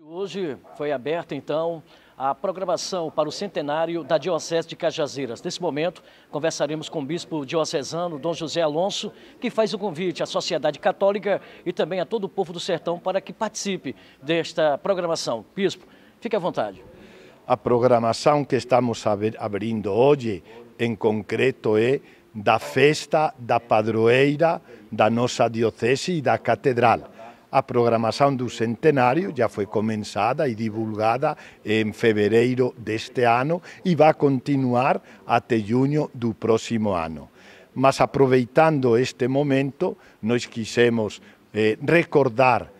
de hoje foi aberta, então, a programação para o centenário da Diocese de Cajazeiras. Nesse momento, conversaremos com o bispo diocesano, Dom José Alonso, que faz o convite à sociedade católica e também a todo o povo do sertão para que participe desta programação. Bispo, fique à vontade. A programação que estamos abrindo hoje, em concreto, é da festa da padroeira da nossa diocese e da catedral. A programação do centenário já foi começada e divulgada em fevereiro deste ano e vai continuar até junho do próximo ano. Mas aproveitando este momento, nós quisemos eh, recordar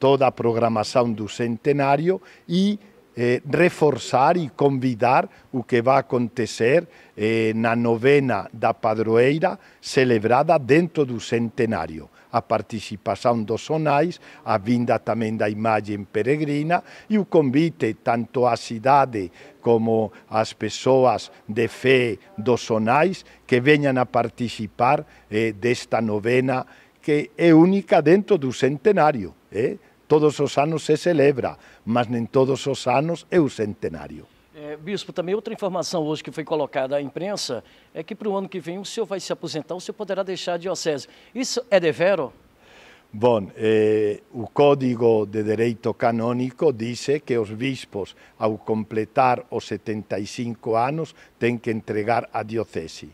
toda a programação do centenário e eh, reforçar e convidar o que vai acontecer eh, na novena da padroeira celebrada dentro do centenário a participação dos sonais, a vinda também da imagem peregrina e o convite tanto à cidade como às pessoas de fé dos sonais que venham a participar eh, desta novena que é única dentro do centenário. Eh? Todos os anos se celebra, mas nem todos os anos é o centenário. É, bispo, também outra informação hoje que foi colocada à imprensa é que para o ano que vem o senhor vai se aposentar, o senhor poderá deixar a diocese. Isso é devero? Bom, eh, o Código de Direito Canônico diz que os bispos, ao completar os 75 anos, têm que entregar a diocese.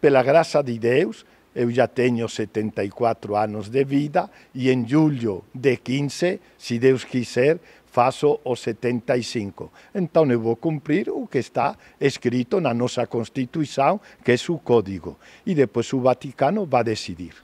Pela graça de Deus, eu já tenho 74 anos de vida e em julho de 15, se Deus quiser, faço os 75. Então eu vou cumprir o que está escrito na nossa Constituição, que é o Código. E depois o Vaticano vai decidir.